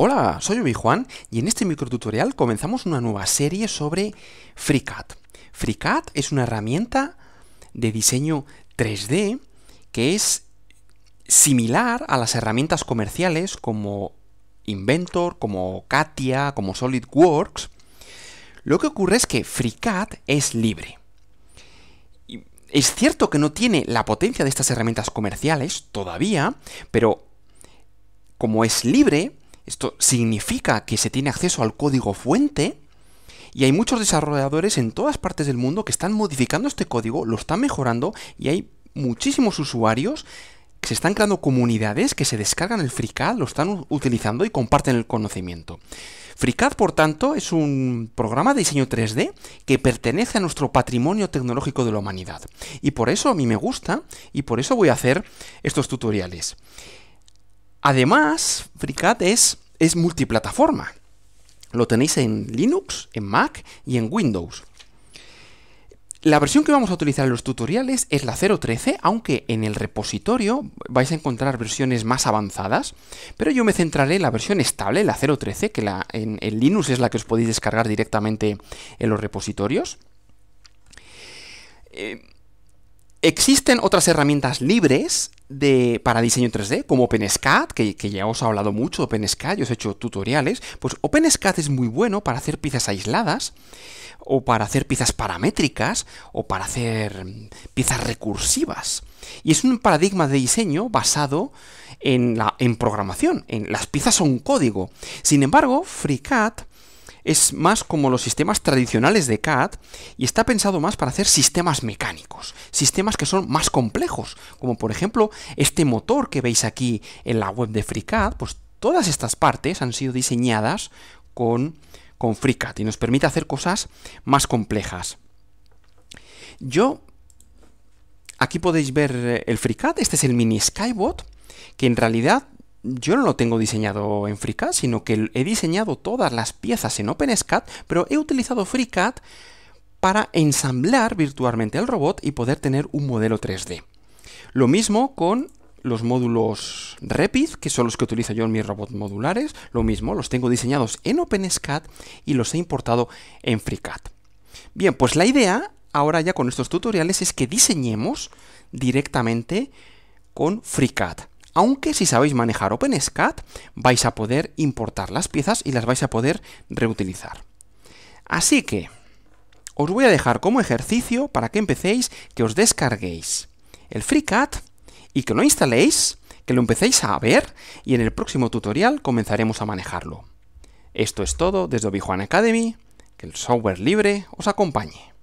Hola, soy Obi Juan y en este microtutorial comenzamos una nueva serie sobre FreeCAD. FreeCAD es una herramienta de diseño 3D que es similar a las herramientas comerciales como Inventor, como Katia, como SolidWorks. Lo que ocurre es que FreeCAD es libre. Es cierto que no tiene la potencia de estas herramientas comerciales todavía, pero como es libre, esto significa que se tiene acceso al código fuente y hay muchos desarrolladores en todas partes del mundo que están modificando este código, lo están mejorando y hay muchísimos usuarios que se están creando comunidades que se descargan el FreeCAD, lo están utilizando y comparten el conocimiento. FreeCAD, por tanto, es un programa de diseño 3D que pertenece a nuestro patrimonio tecnológico de la humanidad. Y por eso a mí me gusta y por eso voy a hacer estos tutoriales. Además, FreeCAD es, multiplataforma. Lo tenéis en Linux, en Mac y en Windows. La versión que vamos a utilizar en los tutoriales es la 0.13, aunque en el repositorio vais a encontrar versiones más avanzadas, pero yo me centraré en la versión estable, la 0.13, que en, Linux es la que os podéis descargar directamente en los repositorios. Eh, Existen otras herramientas libres para diseño 3D, como OpenSCAD, que, ya os he hablado mucho de OpenSCAD, yo os he hecho tutoriales. Pues OpenSCAD es muy bueno para hacer piezas aisladas, o para hacer piezas paramétricas, o para hacer piezas recursivas. Y es un paradigma de diseño basado en, la, en programación, en las piezas son código. Sin embargo, FreeCAD es más como los sistemas tradicionales de CAD y está pensado más para hacer sistemas mecánicos, sistemas que son más complejos, como por ejemplo este motor que veis aquí en la web de FreeCAD, pues todas estas partes han sido diseñadas con, con FreeCAD y nos permite hacer cosas más complejas. Yo, aquí podéis ver eh, el FreeCAD, este es el mini Skybot, que en realidad yo no lo tengo diseñado en FreeCAD, sino que he diseñado todas las piezas en OpenSCAD, pero he utilizado FreeCAD para ensamblar virtualmente al robot y poder tener un modelo 3D. Lo mismo con los módulos Rapid, que son los que utilizo yo en mis robots modulares, lo mismo, los tengo diseñados en OpenSCAD y los he importado en FreeCAD. Bien, pues la idea ahora ya con estos tutoriales es que diseñemos directamente con FreeCAD. Aunque si sabéis manejar OpenSCAD, vais a poder importar las piezas y las vais a poder reutilizar. Así que, os voy a dejar como ejercicio para que empecéis que os descarguéis el FreeCAD y que lo instaléis, que lo empecéis a ver y en el próximo tutorial comenzaremos a manejarlo. Esto es todo desde Obijuan Academy, que el software libre os acompañe.